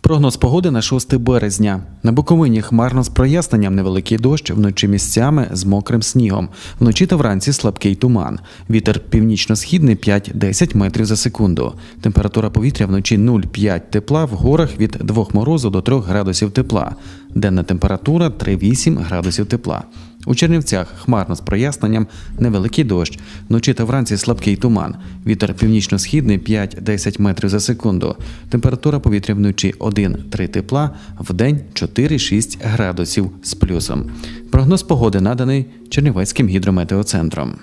Прогноз погоди на 6 березня. На Буковині хмарно з проясненням невеликий дощ, вночі місцями з мокрим снігом. Вночі та вранці слабкий туман. Вітер північно-східний 5-10 метрів за секунду. Температура повітря вночі 0,5 тепла, в горах від 2 морозу до 3 градусів тепла. Денна температура 3,8 градусів тепла. У Чернівцях хмарно з проясненням, невеликий дощ, вночі та вранці слабкий туман. Вітер північно-східний 5-10 метрів за секунду. Температура повітря вночі 1-3 тепла, вдень 4-6 градусів з плюсом. Прогноз погоди наданий Чернівецьким гідрометеоцентром.